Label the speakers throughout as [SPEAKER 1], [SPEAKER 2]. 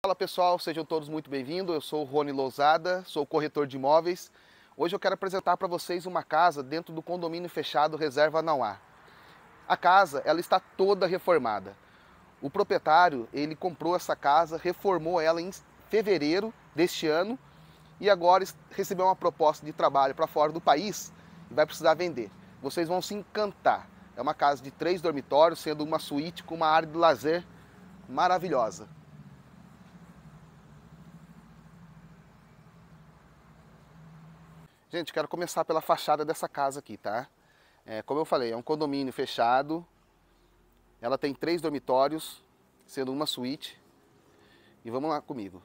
[SPEAKER 1] Fala pessoal, sejam todos muito bem-vindos. Eu sou o Rony Lousada, sou corretor de imóveis. Hoje eu quero apresentar para vocês uma casa dentro do condomínio fechado Reserva Nauá. A casa, ela está toda reformada. O proprietário, ele comprou essa casa, reformou ela em fevereiro deste ano e agora recebeu uma proposta de trabalho para fora do país e vai precisar vender. Vocês vão se encantar. É uma casa de três dormitórios, sendo uma suíte com uma área de lazer maravilhosa. Gente, quero começar pela fachada dessa casa aqui, tá? É, como eu falei, é um condomínio fechado. Ela tem três dormitórios, sendo uma suíte. E vamos lá comigo.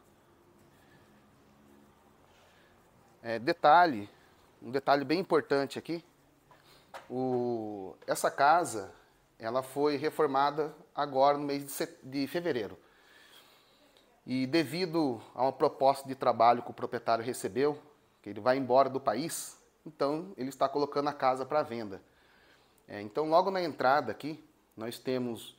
[SPEAKER 1] É, detalhe, um detalhe bem importante aqui. O, essa casa, ela foi reformada agora no mês de, de fevereiro. E devido a uma proposta de trabalho que o proprietário recebeu, que ele vai embora do país, então ele está colocando a casa para venda. É, então, logo na entrada aqui, nós temos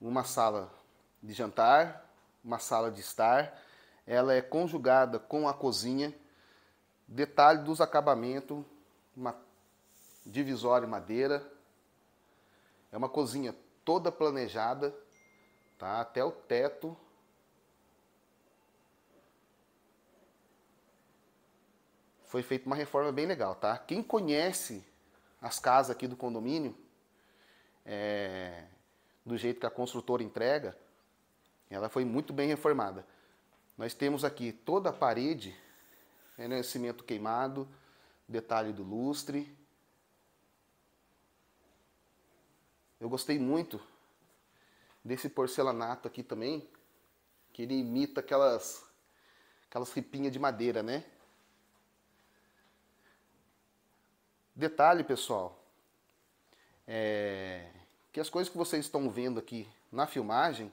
[SPEAKER 1] uma sala de jantar, uma sala de estar, ela é conjugada com a cozinha, detalhe dos acabamentos, uma divisória madeira, é uma cozinha toda planejada, tá? até o teto, foi feita uma reforma bem legal, tá? Quem conhece as casas aqui do condomínio, é, do jeito que a construtora entrega, ela foi muito bem reformada. Nós temos aqui toda a parede, né, né cimento queimado, detalhe do lustre. Eu gostei muito desse porcelanato aqui também, que ele imita aquelas aquelas ripinhas de madeira, né? Detalhe, pessoal, é que as coisas que vocês estão vendo aqui na filmagem,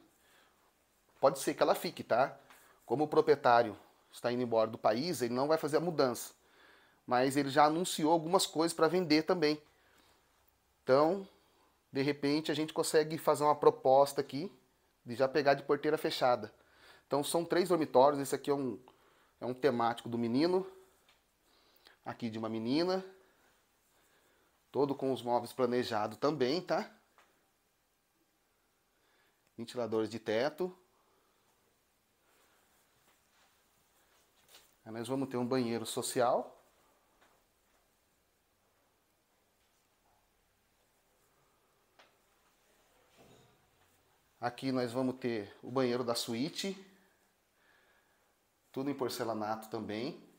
[SPEAKER 1] pode ser que ela fique, tá? Como o proprietário está indo embora do país, ele não vai fazer a mudança. Mas ele já anunciou algumas coisas para vender também. Então, de repente, a gente consegue fazer uma proposta aqui de já pegar de porteira fechada. Então, são três dormitórios. Esse aqui é um, é um temático do menino. Aqui de uma menina. Todo com os móveis planejado também, tá? Ventiladores de teto. Aí nós vamos ter um banheiro social. Aqui nós vamos ter o banheiro da suíte. Tudo em porcelanato também.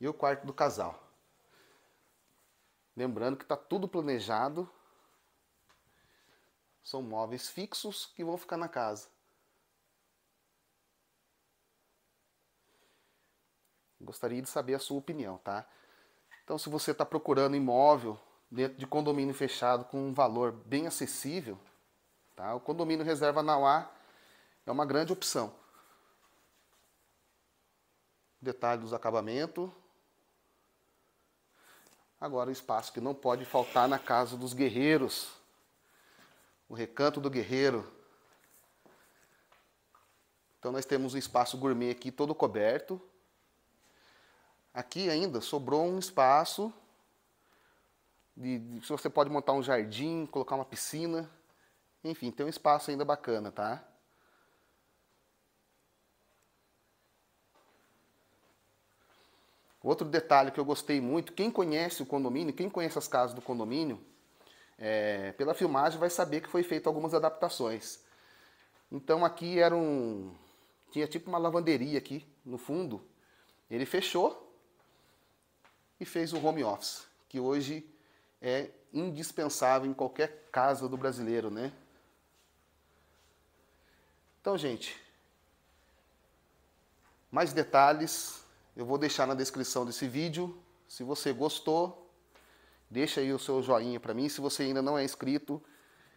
[SPEAKER 1] e o quarto do casal. Lembrando que está tudo planejado. São móveis fixos que vão ficar na casa. Gostaria de saber a sua opinião, tá? Então, se você está procurando imóvel dentro de condomínio fechado com um valor bem acessível, tá? O condomínio reserva UA é uma grande opção. Detalhe dos acabamentos, Agora, o espaço que não pode faltar na casa dos guerreiros. O recanto do guerreiro. Então, nós temos um espaço gourmet aqui todo coberto. Aqui ainda sobrou um espaço. De, de, você pode montar um jardim, colocar uma piscina. Enfim, tem um espaço ainda bacana, tá? Outro detalhe que eu gostei muito, quem conhece o condomínio, quem conhece as casas do condomínio, é, pela filmagem vai saber que foi feito algumas adaptações. Então aqui era um... tinha tipo uma lavanderia aqui no fundo. Ele fechou e fez o home office, que hoje é indispensável em qualquer casa do brasileiro, né? Então, gente, mais detalhes eu vou deixar na descrição desse vídeo. Se você gostou, deixa aí o seu joinha para mim. Se você ainda não é inscrito,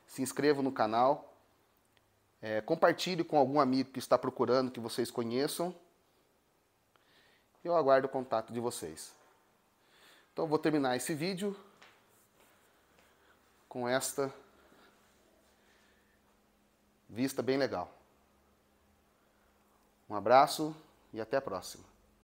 [SPEAKER 1] se inscreva no canal. É, compartilhe com algum amigo que está procurando, que vocês conheçam. Eu aguardo o contato de vocês. Então vou terminar esse vídeo com esta vista bem legal. Um abraço e até a próxima.